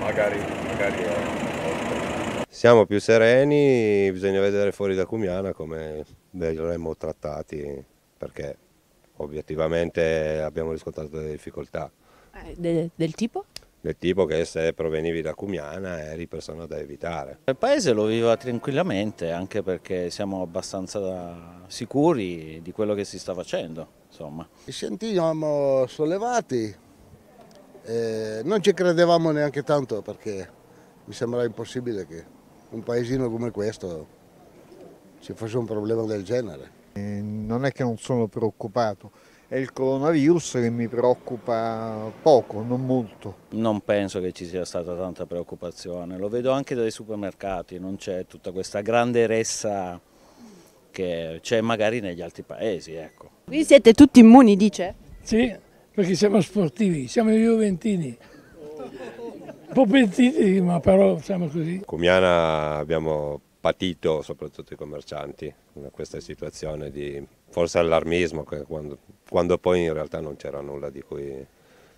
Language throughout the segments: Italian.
magari, magari eh. Siamo più sereni, bisogna vedere fuori da Cumiana come verremo trattati, perché obiettivamente abbiamo riscontrato delle difficoltà. Eh, de, del tipo? del tipo che se provenivi da Cumiana eri persona da evitare. Il paese lo viveva tranquillamente anche perché siamo abbastanza sicuri di quello che si sta facendo. Insomma. Ci sentiamo sollevati eh, non ci credevamo neanche tanto perché mi sembrava impossibile che un paesino come questo ci fosse un problema del genere. Non è che non sono preoccupato, è il coronavirus che mi preoccupa poco, non molto. Non penso che ci sia stata tanta preoccupazione, lo vedo anche dai supermercati, non c'è tutta questa grande ressa che c'è magari negli altri paesi. Ecco. Qui siete tutti immuni, dice? Sì, perché siamo sportivi, siamo juventini. Un po' pentiti, ma però siamo così. Comiana abbiamo patito, soprattutto i commercianti, questa situazione di forse allarmismo, quando, quando poi in realtà non c'era nulla di cui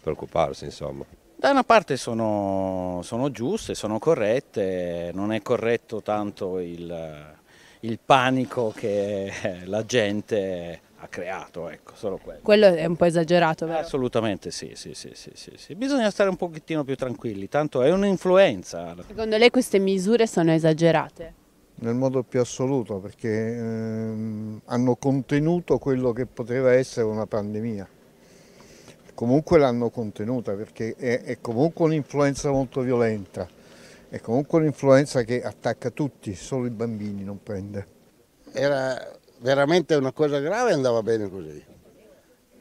preoccuparsi, insomma. Da una parte sono, sono giuste, sono corrette, non è corretto tanto il, il panico che la gente ha creato, ecco, solo quello. Quello è un po' esagerato, vero? Assolutamente sì, sì, sì, sì, sì. bisogna stare un pochettino più tranquilli, tanto è un'influenza. Secondo lei queste misure sono esagerate? Nel modo più assoluto, perché ehm, hanno contenuto quello che poteva essere una pandemia. Comunque l'hanno contenuta, perché è, è comunque un'influenza molto violenta, è comunque un'influenza che attacca tutti, solo i bambini non prende. Era veramente una cosa grave andava bene così.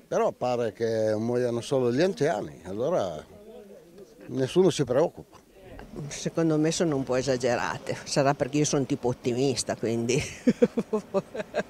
Però pare che muoiano solo gli anziani, allora nessuno si preoccupa. Secondo me sono un po' esagerate, sarà perché io sono tipo ottimista, quindi...